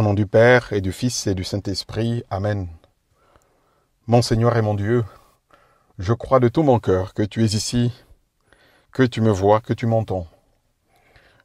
Au nom du Père et du Fils et du Saint-Esprit. Amen. Mon Seigneur et mon Dieu, je crois de tout mon cœur que tu es ici, que tu me vois, que tu m'entends.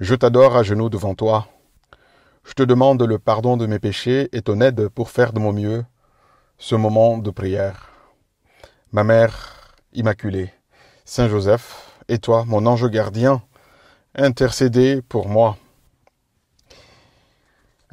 Je t'adore à genoux devant toi. Je te demande le pardon de mes péchés et ton aide pour faire de mon mieux ce moment de prière. Ma Mère Immaculée, Saint Joseph, et toi, mon ange gardien, intercédez pour moi.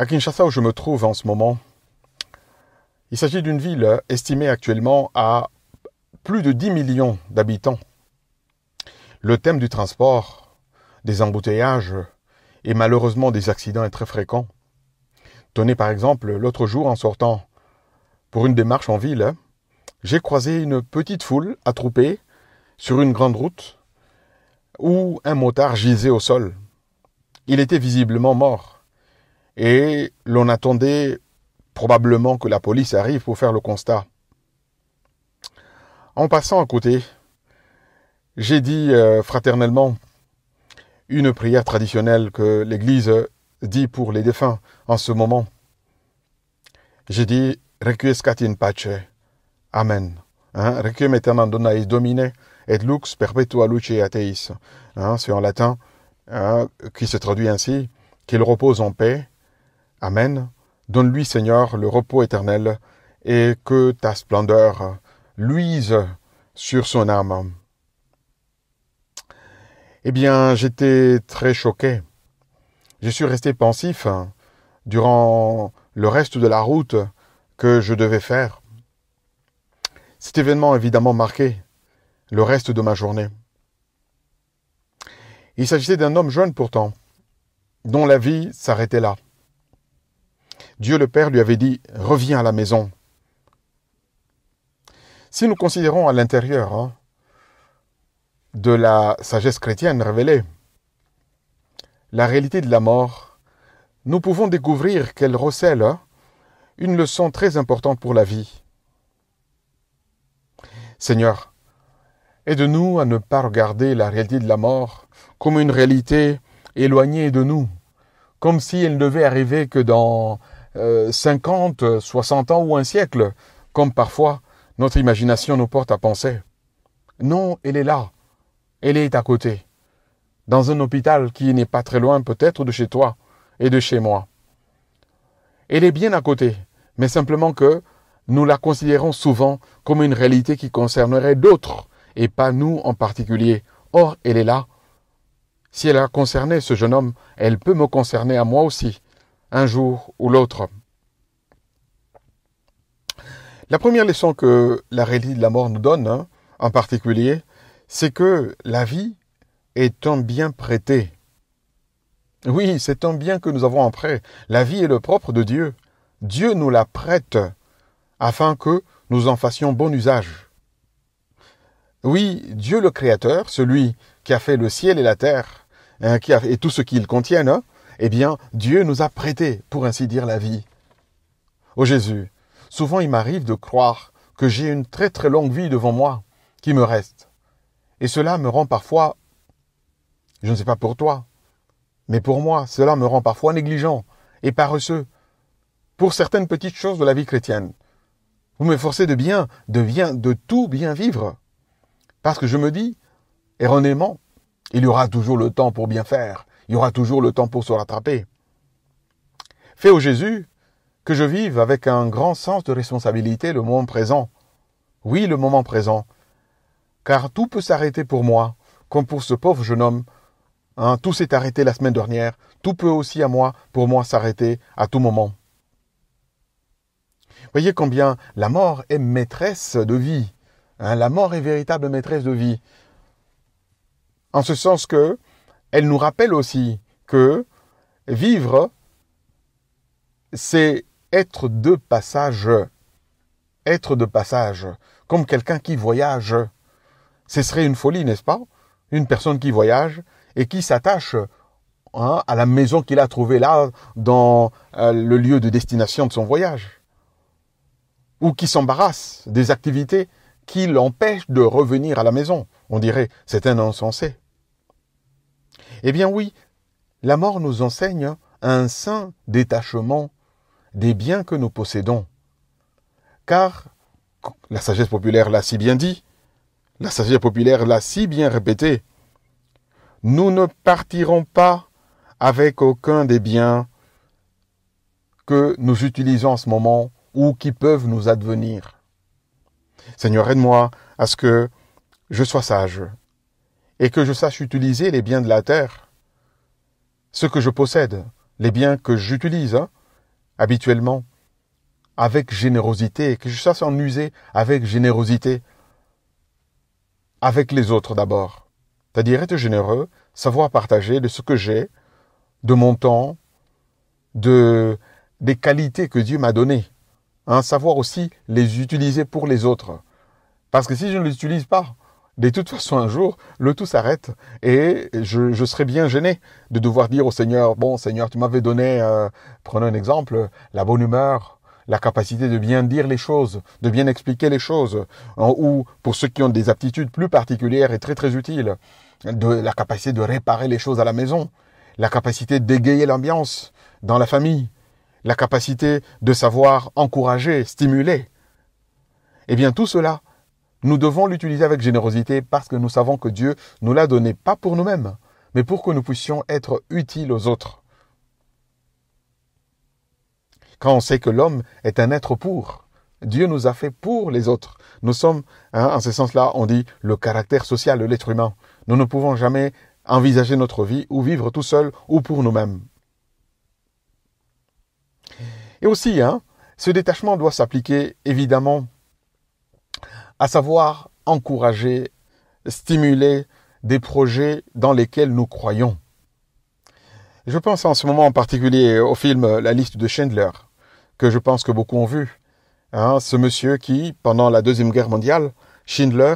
À Kinshasa, où je me trouve en ce moment, il s'agit d'une ville euh, estimée actuellement à plus de 10 millions d'habitants. Le thème du transport, des embouteillages et malheureusement des accidents est très fréquent. Tenez par exemple, l'autre jour en sortant pour une démarche en ville, j'ai croisé une petite foule attroupée sur une grande route où un motard gisait au sol. Il était visiblement mort. Et l'on attendait probablement que la police arrive pour faire le constat. En passant à côté, j'ai dit euh, fraternellement une prière traditionnelle que l'Église dit pour les défunts en ce moment. J'ai dit Requiescat in pace. Amen. Hein? Requiem etam domine et lux perpetua luce ateis. Hein, c'est en latin hein, qui se traduit ainsi qu'il repose en paix Amen. Donne-lui, Seigneur, le repos éternel, et que ta splendeur luise sur son âme. Eh bien, j'étais très choqué. Je suis resté pensif durant le reste de la route que je devais faire. Cet événement a évidemment marqué le reste de ma journée. Il s'agissait d'un homme jeune pourtant, dont la vie s'arrêtait là. Dieu le Père lui avait dit, reviens à la maison. Si nous considérons à l'intérieur hein, de la sagesse chrétienne révélée, la réalité de la mort, nous pouvons découvrir qu'elle recèle hein, une leçon très importante pour la vie. Seigneur, aide-nous à ne pas regarder la réalité de la mort comme une réalité éloignée de nous, comme si elle ne devait arriver que dans 50, euh, 60 ans ou un siècle, comme parfois notre imagination nous porte à penser. Non, elle est là. Elle est à côté. Dans un hôpital qui n'est pas très loin peut-être de chez toi et de chez moi. Elle est bien à côté, mais simplement que nous la considérons souvent comme une réalité qui concernerait d'autres et pas nous en particulier. Or, elle est là. Si elle a concerné ce jeune homme, elle peut me concerner à moi aussi un jour ou l'autre. La première leçon que la réalité de la mort nous donne, hein, en particulier, c'est que la vie est un bien prêté. Oui, c'est un bien que nous avons en prêt. La vie est le propre de Dieu. Dieu nous la prête afin que nous en fassions bon usage. Oui, Dieu le Créateur, celui qui a fait le ciel et la terre, hein, qui et tout ce qu'ils contiennent, hein, eh bien, Dieu nous a prêté, pour ainsi dire, la vie. Ô Jésus, souvent il m'arrive de croire que j'ai une très très longue vie devant moi qui me reste. Et cela me rend parfois, je ne sais pas pour toi, mais pour moi, cela me rend parfois négligent et paresseux pour certaines petites choses de la vie chrétienne. Vous me forcez de bien, de bien, de tout bien vivre. Parce que je me dis, erronément, il y aura toujours le temps pour bien faire. Il y aura toujours le temps pour se rattraper. Fais au Jésus que je vive avec un grand sens de responsabilité le moment présent. Oui, le moment présent. Car tout peut s'arrêter pour moi, comme pour ce pauvre jeune homme. Hein, tout s'est arrêté la semaine dernière. Tout peut aussi à moi, pour moi, s'arrêter à tout moment. Voyez combien la mort est maîtresse de vie. Hein, la mort est véritable maîtresse de vie. En ce sens que elle nous rappelle aussi que vivre, c'est être de passage. Être de passage, comme quelqu'un qui voyage. Ce serait une folie, n'est-ce pas Une personne qui voyage et qui s'attache hein, à la maison qu'il a trouvée là, dans euh, le lieu de destination de son voyage. Ou qui s'embarrasse des activités qui l'empêchent de revenir à la maison. On dirait, c'est un insensé. Eh bien oui, la mort nous enseigne un saint détachement des biens que nous possédons. Car, la sagesse populaire l'a si bien dit, la sagesse populaire l'a si bien répété, nous ne partirons pas avec aucun des biens que nous utilisons en ce moment ou qui peuvent nous advenir. Seigneur, aide-moi à ce que je sois sage, et que je sache utiliser les biens de la terre, ce que je possède, les biens que j'utilise hein, habituellement, avec générosité, et que je sache en user avec générosité, avec les autres d'abord. C'est-à-dire être généreux, savoir partager de ce que j'ai, de mon temps, de, des qualités que Dieu m'a données. Hein, savoir aussi les utiliser pour les autres. Parce que si je ne les utilise pas, de toute façon, un jour, le tout s'arrête et je, serais bien gêné de devoir dire au Seigneur, bon Seigneur, tu m'avais donné, euh, prenons un exemple, la bonne humeur, la capacité de bien dire les choses, de bien expliquer les choses, hein, ou pour ceux qui ont des aptitudes plus particulières et très très utiles, de la capacité de réparer les choses à la maison, la capacité d'égayer l'ambiance dans la famille, la capacité de savoir encourager, stimuler. Eh bien tout cela, nous devons l'utiliser avec générosité parce que nous savons que Dieu nous l'a donné pas pour nous-mêmes, mais pour que nous puissions être utiles aux autres. Quand on sait que l'homme est un être pour, Dieu nous a fait pour les autres. Nous sommes, hein, en ce sens-là, on dit le caractère social de l'être humain. Nous ne pouvons jamais envisager notre vie ou vivre tout seul ou pour nous-mêmes. Et aussi, hein, ce détachement doit s'appliquer évidemment à savoir encourager, stimuler des projets dans lesquels nous croyons. Je pense en ce moment en particulier au film La liste de Schindler, que je pense que beaucoup ont vu. Hein, ce monsieur qui, pendant la Deuxième Guerre mondiale, Schindler,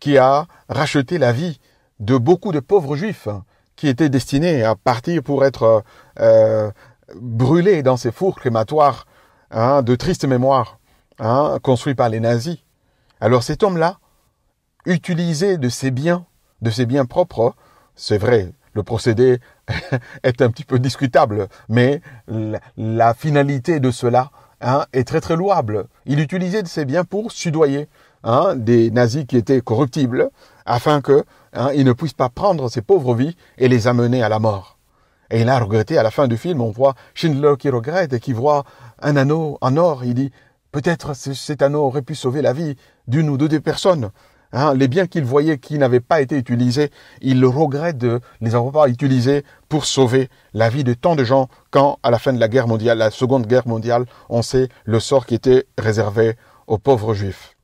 qui a racheté la vie de beaucoup de pauvres juifs hein, qui étaient destinés à partir pour être euh, brûlés dans ces fours crématoires hein, de triste mémoire, construits par les nazis. Alors cet homme-là utilisé de ses biens, de ses biens propres, c'est vrai, le procédé est un petit peu discutable, mais la, finalité de cela hein, est très très louable. Il utilisait de ses biens pour sudoyer hein, des nazis qui étaient corruptibles, afin que hein, ne puissent pas prendre ces pauvres vies et les amener à la mort. Et il a regretté, à la fin du film, on voit Schindler qui regrette et qui voit un anneau en or, il dit, Peut-être cet anneau aurait pu sauver la vie d'une ou deux, des personnes. Hein. les biens qu'il voyait qui n'avaient pas été utilisés, il le regrette de les avoir pas utilisés pour sauver la vie de tant de gens quand, à la fin de la guerre mondiale, la seconde guerre mondiale, on sait le sort qui était réservé aux pauvres juifs.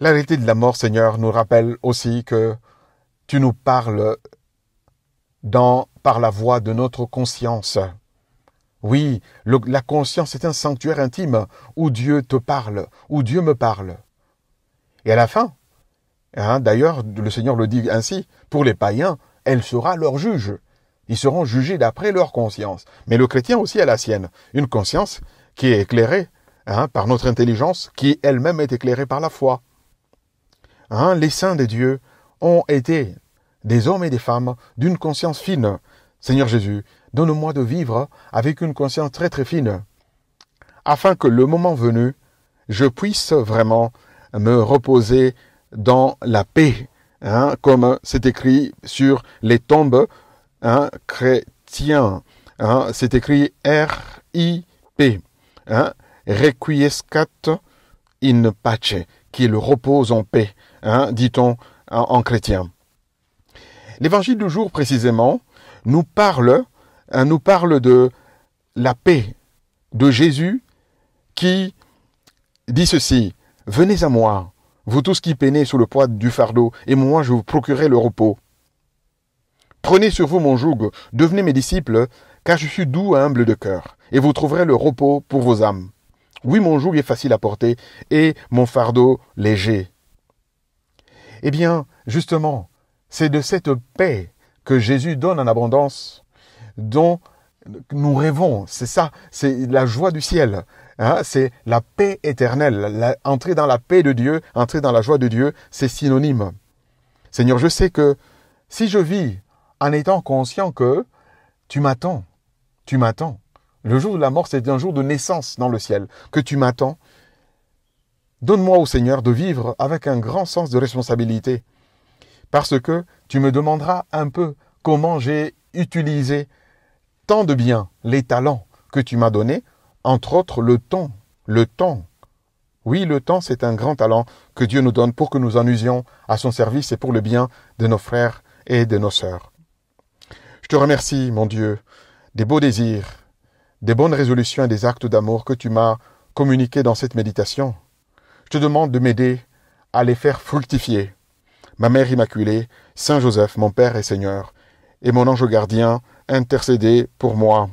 La réalité de la mort, Seigneur, nous rappelle aussi que tu nous parles dans, par la voix de notre conscience. Oui, la conscience est un sanctuaire intime où Dieu te parle, où Dieu me parle. Et à la fin, hein, d'ailleurs, le Seigneur le dit ainsi, pour les païens, elle sera leur juge. Ils seront jugés d'après leur conscience. Mais le chrétien aussi a la sienne, une conscience qui est éclairée hein, par notre intelligence, qui elle-même est éclairée par la foi. Hein, les saints des dieux ont été des hommes et des femmes d'une conscience fine. Seigneur Jésus, Donne-moi de vivre avec une conscience très très fine, afin que le moment venu, je puisse vraiment me reposer dans la paix, hein, comme c'est écrit sur les tombes hein, chrétiens. Hein, c'est écrit R-I-P, hein, Requiescat in pace, qui le repose en paix, dit-on en chrétien. L'évangile du jour précisément nous parle Hein, nous parle de la paix de Jésus qui dit ceci, Venez à moi, vous tous qui peinez sous le poids du fardeau, et moi je vous procurerai le repos. Prenez sur vous mon joug, devenez mes disciples, car je suis doux et humble de cœur, et vous trouverez le repos pour vos âmes. Oui, mon joug est facile à porter, et mon fardeau léger. Eh bien, justement, c'est de cette paix que Jésus donne en abondance dont nous rêvons. C'est ça, c'est la joie du ciel. Hein, c'est la paix éternelle. entrer dans la paix de Dieu, entrer dans la joie de Dieu, c'est synonyme. Seigneur, je sais que si je vis en étant conscient que tu m'attends, tu m'attends, le jour de la mort, c'est un jour de naissance dans le ciel, que tu m'attends, donne-moi au Seigneur de vivre avec un grand sens de responsabilité, parce que tu me demanderas un peu comment j'ai utilisé tant de bien, les talents que tu m'as donnés, entre autres le temps. Le temps. Oui, le temps, c'est un grand talent que Dieu nous donne pour que nous en usions à son service et pour le bien de nos frères et de nos sœurs. Je te remercie, mon Dieu, des beaux désirs, des bonnes résolutions et des actes d'amour que tu m'as communiqués dans cette méditation. Je te demande de m'aider à les faire fructifier. Ma Mère Immaculée, Saint Joseph, mon Père et Seigneur, et mon ange gardien, intercéder pour moi.